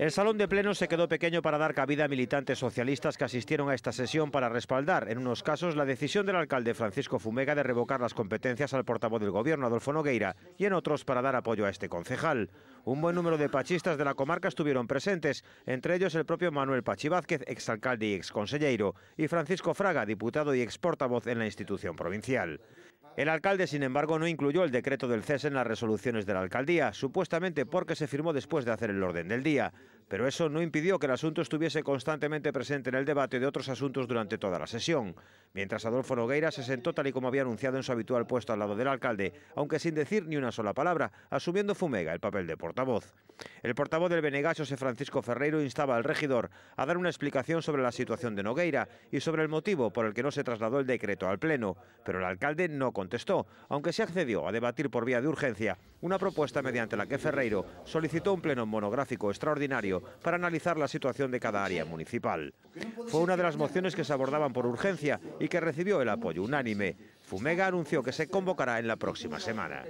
El salón de pleno se quedó pequeño para dar cabida a militantes socialistas que asistieron a esta sesión para respaldar, en unos casos, la decisión del alcalde Francisco Fumega de revocar las competencias al portavoz del gobierno, Adolfo Nogueira, y en otros para dar apoyo a este concejal. Un buen número de pachistas de la comarca estuvieron presentes, entre ellos el propio Manuel Pachivázquez, exalcalde y exconsellero, y Francisco Fraga, diputado y exportavoz en la institución provincial. El alcalde, sin embargo, no incluyó el decreto del cese en las resoluciones de la alcaldía, supuestamente porque se firmó después de hacer el orden del día pero eso no impidió que el asunto estuviese constantemente presente en el debate de otros asuntos durante toda la sesión, mientras Adolfo Nogueira se sentó tal y como había anunciado en su habitual puesto al lado del alcalde, aunque sin decir ni una sola palabra, asumiendo Fumega el papel de portavoz. El portavoz del Benegas, José Francisco Ferreiro, instaba al regidor a dar una explicación sobre la situación de Nogueira y sobre el motivo por el que no se trasladó el decreto al Pleno, pero el alcalde no contestó, aunque se accedió a debatir por vía de urgencia una propuesta mediante la que Ferreiro solicitó un pleno monográfico extraordinario para analizar la situación de cada área municipal. Fue una de las mociones que se abordaban por urgencia y que recibió el apoyo unánime. Fumega anunció que se convocará en la próxima semana.